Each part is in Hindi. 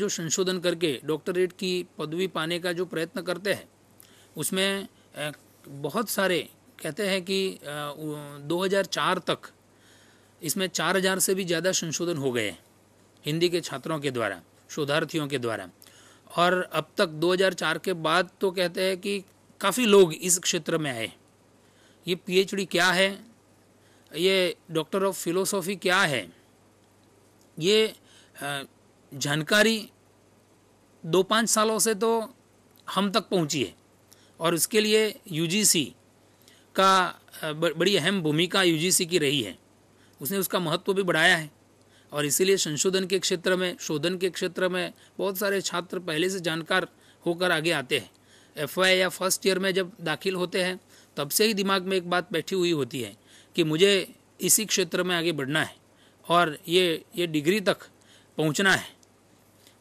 जो संशोधन करके डॉक्टरेट की पदवी पाने का जो प्रयत्न करते हैं उसमें बहुत सारे कहते हैं कि 2004 तक इसमें 4000 से भी ज़्यादा संशोधन हो गए हैं हिंदी के छात्रों के द्वारा शोधार्थियों के द्वारा और अब तक 2004 के बाद तो कहते हैं कि काफ़ी लोग इस क्षेत्र में आए ये पीएचडी क्या है ये डॉक्टर ऑफ फिलोसॉफी क्या है ये जानकारी दो पाँच सालों से तो हम तक पहुंची है और उसके लिए यूजीसी का बड़ी अहम भूमिका यूजीसी की रही है उसने उसका महत्व भी बढ़ाया है और इसीलिए संशोधन के क्षेत्र में शोधन के क्षेत्र में बहुत सारे छात्र पहले से जानकार होकर आगे आते हैं एफ या फर्स्ट ईयर में जब दाखिल होते हैं तब से ही दिमाग में एक बात बैठी हुई होती है कि मुझे इसी क्षेत्र में आगे बढ़ना है और ये ये डिग्री तक पहुंचना है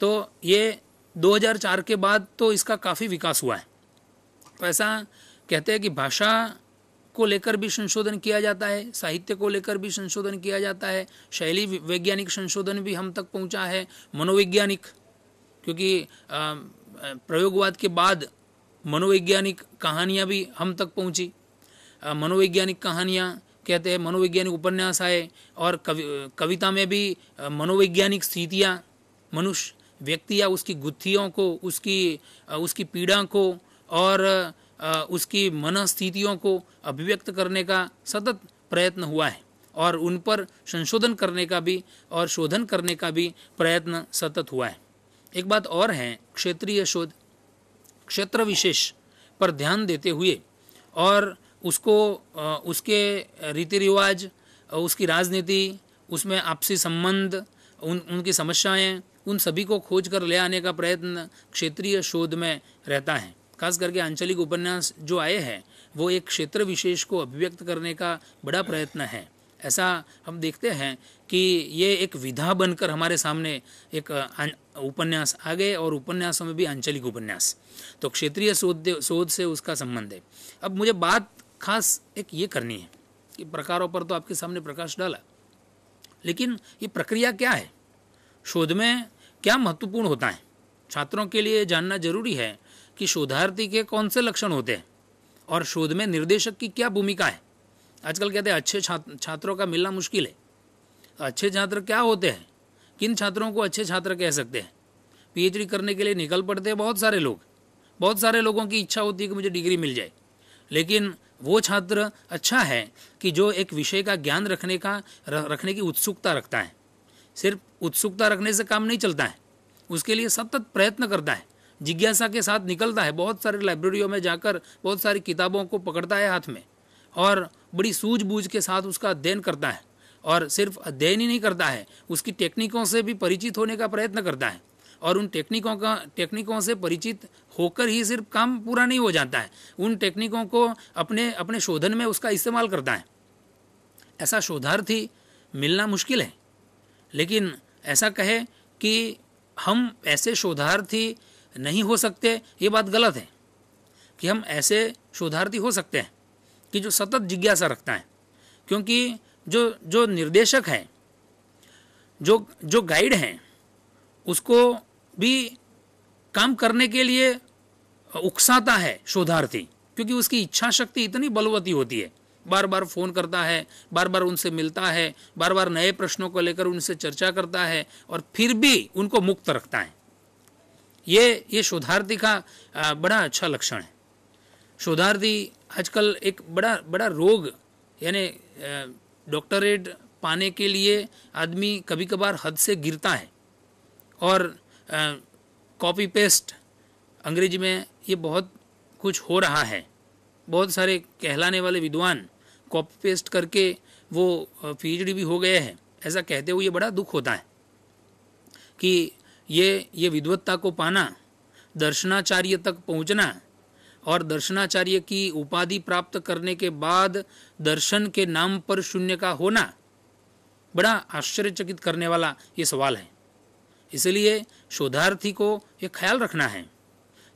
तो ये 2004 के बाद तो इसका काफ़ी विकास हुआ है तो ऐसा कहते हैं कि भाषा को लेकर भी संशोधन किया जाता है साहित्य को लेकर भी संशोधन किया जाता है शैली वैज्ञानिक संशोधन भी हम तक पहुंचा है मनोवैज्ञानिक क्योंकि प्रयोगवाद के बाद मनोवैज्ञानिक कहानियाँ भी हम तक पहुँची मनोवैज्ञानिक कहानियाँ कहते हैं मनोवैज्ञानिक उपन्यास आए और कवि कविता में भी मनोवैज्ञानिक स्थितियाँ मनुष्य व्यक्ति या उसकी गुत्थियों को उसकी उसकी पीड़ा को और उसकी मनस्थितियों को अभिव्यक्त करने का सतत प्रयत्न हुआ है और उन पर संशोधन करने का भी और शोधन करने का भी प्रयत्न सतत हुआ है एक बात और है क्षेत्रीय शोध क्षेत्र विशेष पर ध्यान देते हुए और उसको उसके रीति रिवाज उसकी राजनीति उसमें आपसी संबंध उन उनकी समस्याएं उन सभी को खोज कर ले आने का प्रयत्न क्षेत्रीय शोध में रहता है खास करके आंचलिक उपन्यास जो आए हैं वो एक क्षेत्र विशेष को अभिव्यक्त करने का बड़ा प्रयत्न है ऐसा हम देखते हैं कि ये एक विधा बनकर हमारे सामने एक अं-, उपन्यास आ गए और उपन्यासों में भी आंचलिक उपन्यास तो क्षेत्रीय शोध शोध से उसका संबंध है अब मुझे बात खास एक ये करनी है कि प्रकारों पर तो आपके सामने प्रकाश डाला लेकिन ये प्रक्रिया क्या है शोध में क्या महत्वपूर्ण होता है छात्रों के लिए जानना जरूरी है कि शोधार्थी के कौन से लक्षण होते हैं और शोध में निर्देशक की क्या भूमिका है आजकल कहते हैं अच्छे छात्रों का मिलना मुश्किल है अच्छे छात्र क्या होते हैं किन छात्रों को अच्छे छात्र कह सकते हैं पीएचडी करने के लिए निकल पड़ते हैं बहुत सारे लोग बहुत सारे लोगों की इच्छा होती है कि मुझे डिग्री मिल जाए लेकिन वो छात्र अच्छा है कि जो एक विषय का ज्ञान रखने का रखने की उत्सुकता रखता है सिर्फ उत्सुकता रखने से काम नहीं चलता है उसके लिए सतत प्रयत्न करता है जिज्ञासा के साथ निकलता है बहुत सारे लाइब्रेरियों में जाकर बहुत सारी किताबों को पकड़ता है हाथ में और बड़ी सूझबूझ के साथ उसका अध्ययन करता है और सिर्फ अध्ययन ही नहीं करता है उसकी टेक्निकों से भी परिचित होने का प्रयत्न करता है और उन टेक्निकों का टेक्निकों से परिचित होकर ही सिर्फ काम पूरा नहीं हो जाता है उन टेक्निकों को अपने अपने शोधन में उसका इस्तेमाल करता है ऐसा शोधार्थी मिलना मुश्किल है लेकिन ऐसा कहे कि हम ऐसे शोधार्थी नहीं हो सकते ये बात गलत है कि हम ऐसे शोधार्थी हो सकते हैं कि जो सतत जिज्ञासा रखता है क्योंकि जो जो निर्देशक हैं जो जो गाइड हैं उसको भी काम करने के लिए उकसाता है शोधार्थी क्योंकि उसकी इच्छा शक्ति इतनी बलवती होती है बार बार फ़ोन करता है बार बार उनसे मिलता है बार बार नए प्रश्नों को लेकर उनसे चर्चा करता है और फिर भी उनको मुक्त रखता है ये ये शोधार्थी का बड़ा अच्छा लक्षण है शोधार्थी आजकल एक बड़ा बड़ा रोग यानी डॉक्टरेट पाने के लिए आदमी कभी कभार हद से गिरता है और कॉपी पेस्ट अंग्रेजी में ये बहुत कुछ हो रहा है बहुत सारे कहलाने वाले विद्वान कॉपी पेस्ट करके वो पी भी हो गए हैं ऐसा कहते हुए ये बड़ा दुख होता है कि ये ये विद्वत्ता को पाना दर्शनाचार्य तक पहुंचना और दर्शनाचार्य की उपाधि प्राप्त करने के बाद दर्शन के नाम पर शून्य का होना बड़ा आश्चर्यचकित करने वाला ये सवाल है इसलिए शोधार्थी को ये ख्याल रखना है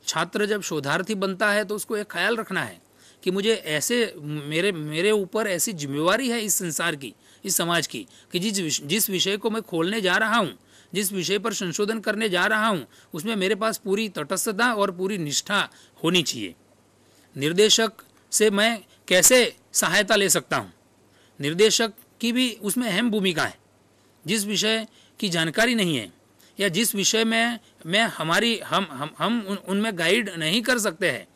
छात्र जब शोधार्थी बनता है तो उसको ये ख्याल रखना है कि मुझे ऐसे मेरे मेरे ऊपर ऐसी जिम्मेवारी है इस संसार की इस समाज की कि जिस जिस विषय को मैं खोलने जा रहा हूँ जिस विषय पर संशोधन करने जा रहा हूँ उसमें मेरे पास पूरी तटस्थता और पूरी निष्ठा होनी चाहिए निर्देशक से मैं कैसे सहायता ले सकता हूँ निर्देशक की भी उसमें अहम भूमिका है जिस विषय की जानकारी नहीं है या जिस विषय में मैं हमारी हम हम हम उनमें उन गाइड नहीं कर सकते हैं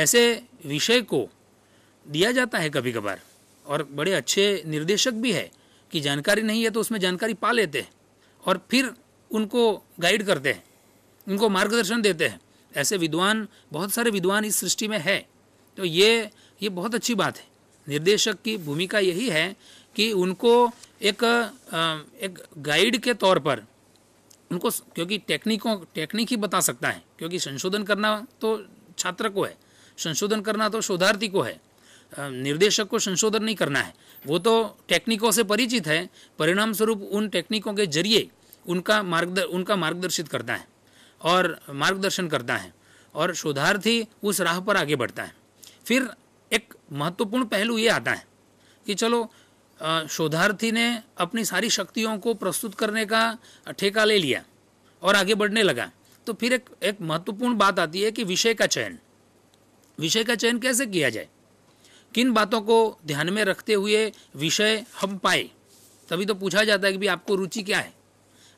ऐसे विषय को दिया जाता है कभी कभार और बड़े अच्छे निर्देशक भी है कि जानकारी नहीं है तो उसमें जानकारी पा लेते हैं और फिर उनको गाइड करते हैं उनको मार्गदर्शन देते हैं ऐसे विद्वान बहुत सारे विद्वान इस सृष्टि में है तो ये ये बहुत अच्छी बात है निर्देशक की भूमिका यही है कि उनको एक एक गाइड के तौर पर उनको क्योंकि टेक्निकों टेक्निक ही बता सकता है क्योंकि संशोधन करना तो छात्र को है संशोधन करना तो शोधार्थी को है निर्देशक को संशोधन नहीं करना है वो तो टेक्निकों से परिचित है परिणाम स्वरूप उन टेक्निकों के जरिए उनका मार्ग उनका मार्गदर्शित करता है और मार्गदर्शन करता है और शोधार्थी उस राह पर आगे बढ़ता है फिर एक महत्वपूर्ण पहलू ये आता है कि चलो शोधार्थी ने अपनी सारी शक्तियों को प्रस्तुत करने का ठेका ले लिया और आगे बढ़ने लगा तो फिर एक एक महत्वपूर्ण बात आती है कि विषय का चयन विषय का चयन कैसे किया जाए किन बातों को ध्यान में रखते हुए विषय हम पाए तभी तो पूछा जाता है कि भाई आपको रुचि क्या है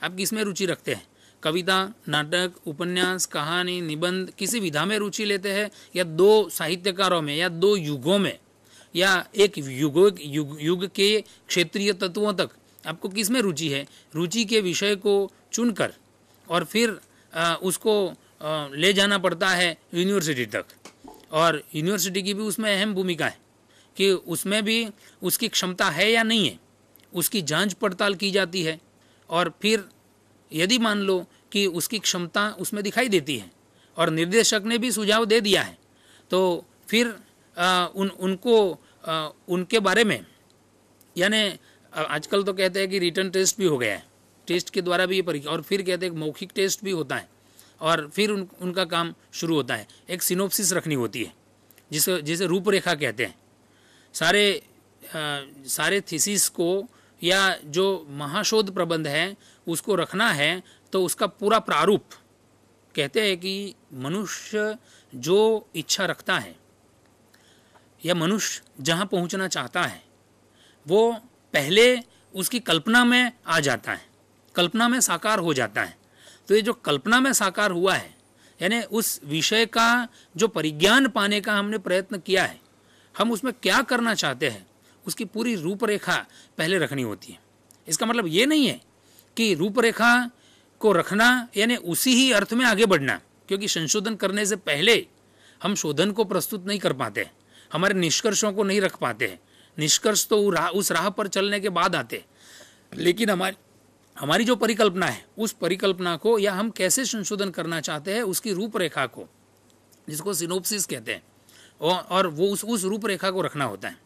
आप किस में रुचि रखते हैं कविता नाटक उपन्यास कहानी निबंध किसी विधा में रुचि लेते हैं या दो साहित्यकारों में या दो युगों में या एक युग युग युग के क्षेत्रीय तत्वों तक आपको किस में रुचि है रुचि के विषय को चुनकर और फिर आ, उसको आ, ले जाना पड़ता है यूनिवर्सिटी तक और यूनिवर्सिटी की भी उसमें अहम भूमिका है कि उसमें भी उसकी क्षमता है या नहीं है उसकी जांच पड़ताल की जाती है और फिर यदि मान लो कि उसकी क्षमता उसमें दिखाई देती है और निर्देशक ने भी सुझाव दे दिया है तो फिर आ, उन उनको आ, उनके बारे में यानी आजकल तो कहते हैं कि रिटर्न टेस्ट भी हो गया है टेस्ट के द्वारा भी ये परीक्षा और फिर कहते हैं मौखिक टेस्ट भी होता है और फिर उन उनका काम शुरू होता है एक सिनोप्सिस रखनी होती है जिसे जिसे रूपरेखा कहते हैं सारे आ, सारे थीसिस को या जो महाशोध प्रबंध है उसको रखना है तो उसका पूरा प्रारूप कहते हैं कि मनुष्य जो इच्छा रखता है या मनुष्य जहाँ पहुँचना चाहता है वो पहले उसकी कल्पना में आ जाता है कल्पना में साकार हो जाता है तो ये जो कल्पना में साकार हुआ है यानी उस विषय का जो परिज्ञान पाने का हमने प्रयत्न किया है हम उसमें क्या करना चाहते हैं उसकी पूरी रूपरेखा पहले रखनी होती है इसका मतलब ये नहीं है कि रूपरेखा को रखना यानी उसी ही अर्थ में आगे बढ़ना क्योंकि संशोधन करने से पहले हम शोधन को प्रस्तुत नहीं कर पाते हमारे निष्कर्षों को नहीं रख पाते हैं निष्कर्ष तो उस राह पर चलने के बाद आते लेकिन हमारी हमारी जो परिकल्पना है उस परिकल्पना को या हम कैसे संशोधन करना चाहते हैं उसकी रूपरेखा को जिसको सिनोप्सिस कहते हैं और वो उस उस रूपरेखा को रखना होता है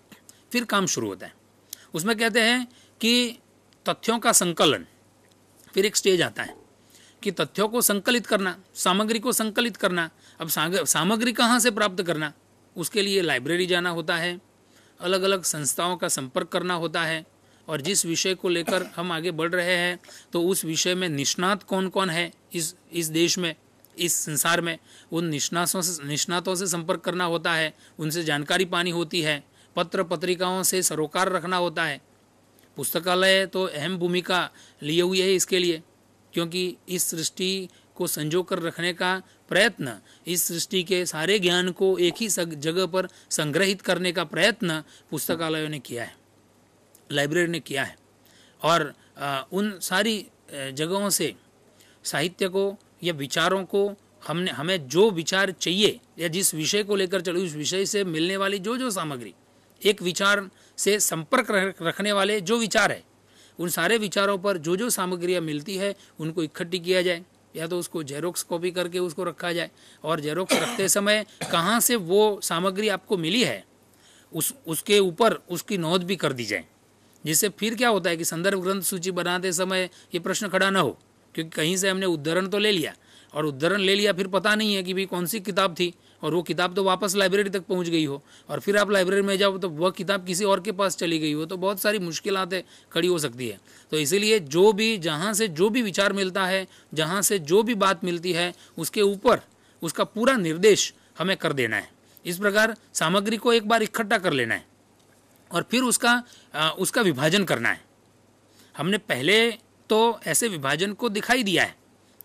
फिर काम शुरू होता है उसमें कहते हैं कि तथ्यों का संकलन फिर एक स्टेज आता है कि तथ्यों को संकलित करना सामग्री को संकलित करना अब सामग्री कहाँ से प्राप्त करना उसके लिए लाइब्रेरी जाना होता है अलग अलग संस्थाओं का संपर्क करना होता है और जिस विषय को लेकर हम आगे बढ़ रहे हैं तो उस विषय में निष्णात कौन कौन है इस इस देश में इस संसार में उन निष्णातों से निष्णातों से संपर्क करना होता है उनसे जानकारी पानी होती है पत्र पत्रिकाओं से सरोकार रखना होता है पुस्तकालय तो अहम भूमिका लिए हुई है इसके लिए क्योंकि इस सृष्टि को संजो कर रखने का प्रयत्न इस सृष्टि के सारे ज्ञान को एक ही जगह पर संग्रहित करने का प्रयत्न पुस्तकालयों ने किया है लाइब्रेरी ने किया है और उन सारी जगहों से साहित्य को या विचारों को हमने हमें जो विचार चाहिए या जिस विषय को लेकर चलो उस विषय से मिलने वाली जो जो सामग्री एक विचार से संपर्क रखने वाले जो विचार है उन सारे विचारों पर जो जो सामग्रियाँ मिलती है उनको इकट्ठी किया जाए या तो उसको जेरोक्स कॉपी करके उसको रखा जाए और जेरोक्स रखते समय कहाँ से वो सामग्री आपको मिली है उस उसके ऊपर उसकी नोट भी कर दी जाए जिससे फिर क्या होता है कि संदर्भ ग्रंथ सूची बनाते समय ये प्रश्न खड़ा ना हो क्योंकि कहीं से हमने उद्धरण तो ले लिया और उद्धरण ले लिया फिर पता नहीं है कि भाई कौन सी किताब थी और वो किताब तो वापस लाइब्रेरी तक पहुंच गई हो और फिर आप लाइब्रेरी में जाओ तो वह किताब किसी और के पास चली गई हो तो बहुत सारी मुश्किल खड़ी हो सकती है तो इसीलिए जो भी जहाँ से जो भी विचार मिलता है जहाँ से जो भी बात मिलती है उसके ऊपर उसका पूरा निर्देश हमें कर देना है इस प्रकार सामग्री को एक बार इकट्ठा कर लेना है और फिर उसका आ, उसका विभाजन करना है हमने पहले तो ऐसे विभाजन को दिखाई दिया है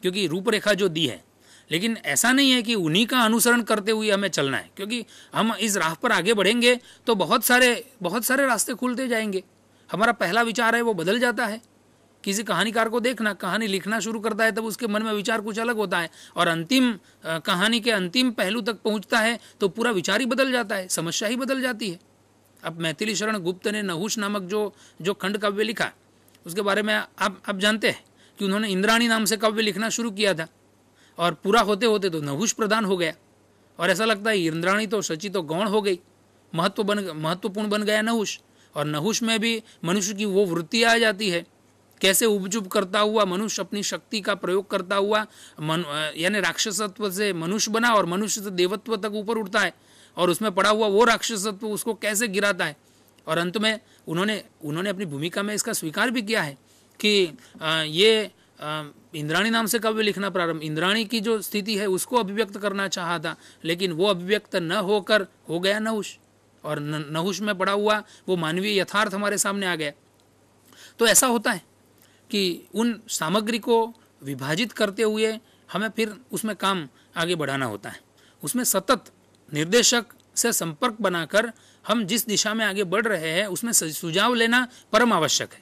क्योंकि रूपरेखा जो दी है लेकिन ऐसा नहीं है कि उन्हीं का अनुसरण करते हुए हमें चलना है क्योंकि हम इस राह पर आगे बढ़ेंगे तो बहुत सारे बहुत सारे रास्ते खुलते जाएंगे हमारा पहला विचार है वो बदल जाता है किसी कहानीकार को देखना कहानी लिखना शुरू करता है तब उसके मन में विचार कुछ अलग होता है और अंतिम कहानी के अंतिम पहलू तक पहुंचता है तो पूरा विचार ही बदल जाता है समस्या ही बदल जाती है अब मैथिली शरण गुप्त ने नहुष नामक जो जो खंड काव्य लिखा उसके बारे में आप आप जानते हैं कि उन्होंने इंद्राणी नाम से काव्य लिखना शुरू किया था और पूरा होते होते तो नहुष प्रधान हो गया और ऐसा लगता है इंद्राणी तो सची तो गौण हो गई महत्व बन महत्वपूर्ण बन गया नहुष और नहुष में भी मनुष्य की वो वृत्ति आ जाती है कैसे उपजुप करता हुआ मनुष्य अपनी शक्ति का प्रयोग करता हुआ यानी राक्षसत्व से मनुष्य बना और मनुष्य से देवत्व तक ऊपर उठता है और उसमें पड़ा हुआ वो राक्षसत्व तो उसको कैसे गिराता है और अंत में उन्होंने उन्होंने अपनी भूमिका में इसका स्वीकार भी किया है कि आ, ये आ, इंद्राणी नाम से कव्य लिखना प्रारंभ इंद्राणी की जो स्थिति है उसको अभिव्यक्त करना चाहा था लेकिन वो अभिव्यक्त न होकर हो गया नहुष और नहुष में पड़ा हुआ वो मानवीय यथार्थ हमारे सामने आ गया तो ऐसा होता है कि उन सामग्री को विभाजित करते हुए हमें फिर उसमें काम आगे बढ़ाना होता है उसमें सतत निर्देशक से संपर्क बनाकर हम जिस दिशा में आगे बढ़ रहे हैं उसमें सुझाव लेना परम आवश्यक है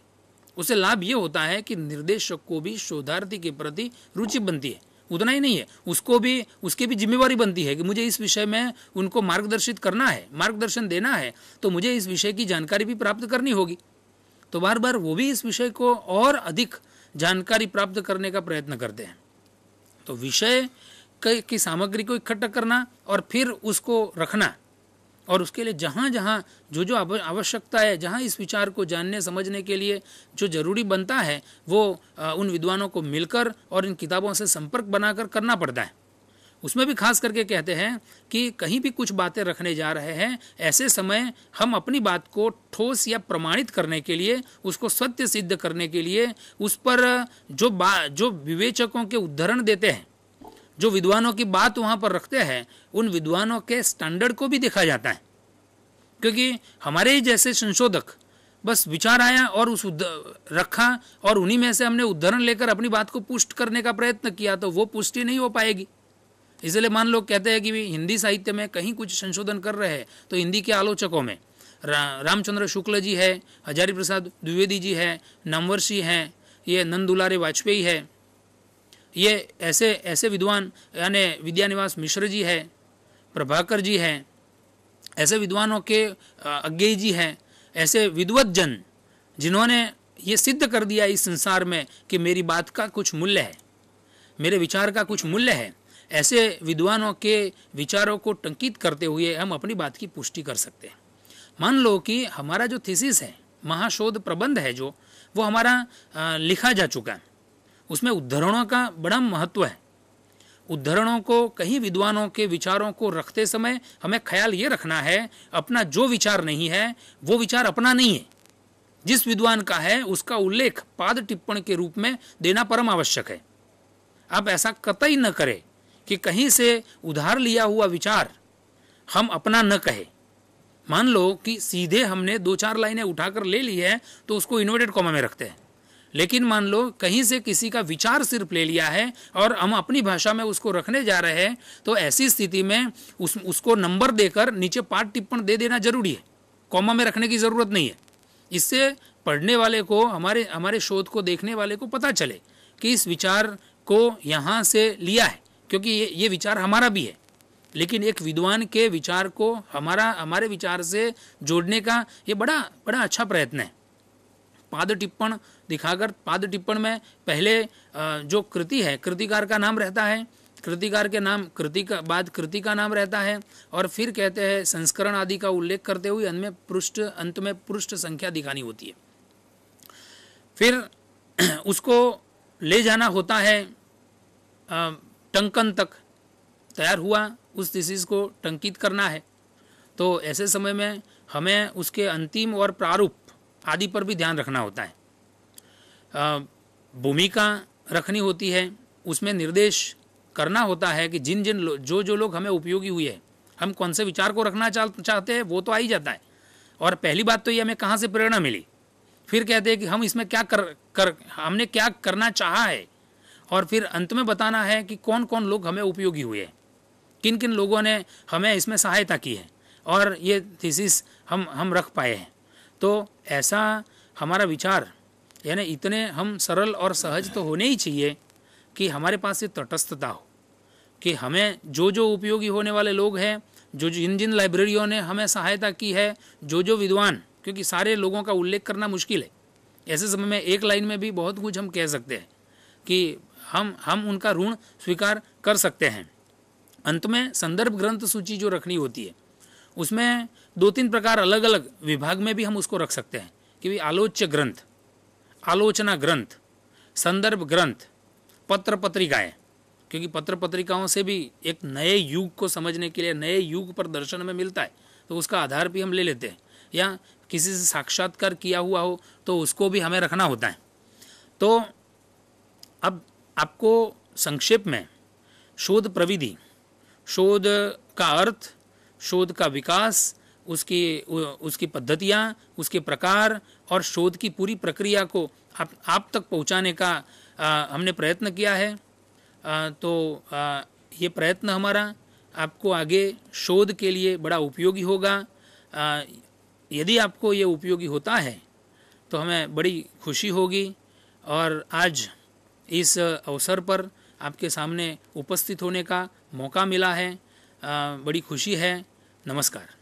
उसे लाभ ये होता है कि निर्देशक को भी शोधार्थी के प्रति रुचि बनती है उतना ही नहीं है उसको भी उसकी भी जिम्मेवारी बनती है कि मुझे इस विषय में उनको मार्गदर्शित करना है मार्गदर्शन देना है तो मुझे इस विषय की जानकारी भी प्राप्त करनी होगी तो बार बार वो भी इस विषय को और अधिक जानकारी प्राप्त करने का प्रयत्न करते हैं तो विषय की सामग्री को इकट्ठा करना और फिर उसको रखना और उसके लिए जहाँ जहाँ जो जो आवश्यकता है जहाँ इस विचार को जानने समझने के लिए जो जरूरी बनता है वो उन विद्वानों को मिलकर और इन किताबों से संपर्क बनाकर करना पड़ता है उसमें भी खास करके कहते हैं कि कहीं भी कुछ बातें रखने जा रहे हैं ऐसे समय हम अपनी बात को ठोस या प्रमाणित करने के लिए उसको सत्य सिद्ध करने के लिए उस पर जो बा जो विवेचकों के उद्धरण देते हैं जो विद्वानों की बात वहाँ पर रखते हैं उन विद्वानों के स्टैंडर्ड को भी देखा जाता है क्योंकि हमारे ही जैसे संशोधक बस विचार आया और उस रखा और उन्हीं में से हमने उदाहरण लेकर अपनी बात को पुष्ट करने का प्रयत्न किया तो वो पुष्टि नहीं हो पाएगी इसलिए मान लो कहते हैं कि हिंदी साहित्य में कहीं कुछ संशोधन कर रहे हैं तो हिंदी के आलोचकों में रा, रामचंद्र शुक्ल जी है हजारी प्रसाद द्विवेदी जी है नामवर्षी हैं ये नंद दुलारे वाजपेयी है ये ऐसे ऐसे विद्वान यानी विद्यानिवास मिश्र जी है प्रभाकर जी हैं ऐसे विद्वानों के अज्ञे जी हैं ऐसे विद्वत जन जिन्होंने ये सिद्ध कर दिया इस संसार में कि मेरी बात का कुछ मूल्य है मेरे विचार का कुछ मूल्य है ऐसे विद्वानों के विचारों को टंकित करते हुए हम अपनी बात की पुष्टि कर सकते हैं मान लो कि हमारा जो थीसिस है महाशोध प्रबंध है जो वो हमारा लिखा जा चुका है उसमें उद्धरणों का बड़ा महत्व है उद्धरणों को कहीं विद्वानों के विचारों को रखते समय हमें ख्याल ये रखना है अपना जो विचार नहीं है वो विचार अपना नहीं है जिस विद्वान का है उसका उल्लेख पाद टिप्पण के रूप में देना परम आवश्यक है आप ऐसा कतई न करें कि कहीं से उधार लिया हुआ विचार हम अपना न कहे मान लो कि सीधे हमने दो चार लाइनें उठाकर ले ली है तो उसको इन्वर्टेड कॉमा में रखते हैं लेकिन मान लो कहीं से किसी का विचार सिर्फ ले लिया है और हम अपनी भाषा में उसको रखने जा रहे हैं तो ऐसी स्थिति में उस उसको नंबर देकर नीचे पाठ टिप्पण दे देना जरूरी है कॉमा में रखने की ज़रूरत नहीं है इससे पढ़ने वाले को हमारे हमारे शोध को देखने वाले को पता चले कि इस विचार को यहाँ से लिया है क्योंकि ये ये विचार हमारा भी है लेकिन एक विद्वान के विचार को हमारा हमारे विचार से जोड़ने का ये बड़ा बड़ा अच्छा प्रयत्न है पाद टिप्पण दिखाकर पाद टिप्पण में पहले जो कृति है कृतिकार का नाम रहता है कृतिकार के नाम कृति का बाद कृति का नाम रहता है और फिर कहते हैं संस्करण आदि का उल्लेख करते हुए अंत में पृष्ठ अंत में पृष्ठ संख्या दिखानी होती है फिर उसको ले जाना होता है टंकन तक तैयार हुआ उस थीसिस को टंकित करना है तो ऐसे समय में हमें उसके अंतिम और प्रारूप आदि पर भी ध्यान रखना होता है भूमिका रखनी होती है उसमें निर्देश करना होता है कि जिन जिन जो जो लोग हमें उपयोगी हुई है हम कौन से विचार को रखना चाहते हैं वो तो आ ही जाता है और पहली बात तो ये हमें कहाँ से प्रेरणा मिली फिर कहते हैं कि हम इसमें क्या कर कर हमने क्या करना चाहा है और फिर अंत में बताना है कि कौन कौन लोग हमें उपयोगी हुए हैं किन किन लोगों ने हमें इसमें सहायता की है और ये थीसिस हम हम रख पाए हैं तो ऐसा हमारा विचार यानी इतने हम सरल और सहज तो होने ही चाहिए कि हमारे पास ये तटस्थता हो कि हमें जो जो उपयोगी होने वाले लोग हैं जो जिन जिन लाइब्रेरियों ने हमें सहायता की है जो जो विद्वान क्योंकि सारे लोगों का उल्लेख करना मुश्किल है ऐसे समय में एक लाइन में भी बहुत कुछ हम कह सकते हैं कि हम हम उनका ऋण स्वीकार कर सकते हैं अंत में संदर्भ ग्रंथ सूची जो रखनी होती है उसमें दो तीन प्रकार अलग अलग विभाग में भी हम उसको रख सकते हैं कि भाई आलोच्य ग्रंथ आलोचना ग्रंथ संदर्भ ग्रंथ पत्र पत्रिकाएँ क्योंकि पत्र पत्रिकाओं से भी एक नए युग को समझने के लिए नए युग पर दर्शन में मिलता है तो उसका आधार भी हम ले लेते हैं या किसी से साक्षात्कार किया हुआ हो तो उसको भी हमें रखना होता है तो अब आपको संक्षेप में शोध प्रविधि शोध का अर्थ शोध का विकास उसकी उसकी पद्धतियाँ उसके प्रकार और शोध की पूरी प्रक्रिया को आप आप तक पहुँचाने का आ, हमने प्रयत्न किया है आ, तो आ, ये प्रयत्न हमारा आपको आगे शोध के लिए बड़ा उपयोगी होगा आ, यदि आपको ये उपयोगी होता है तो हमें बड़ी खुशी होगी और आज इस अवसर पर आपके सामने उपस्थित होने का मौका मिला है आ, बड़ी खुशी है नमस्कार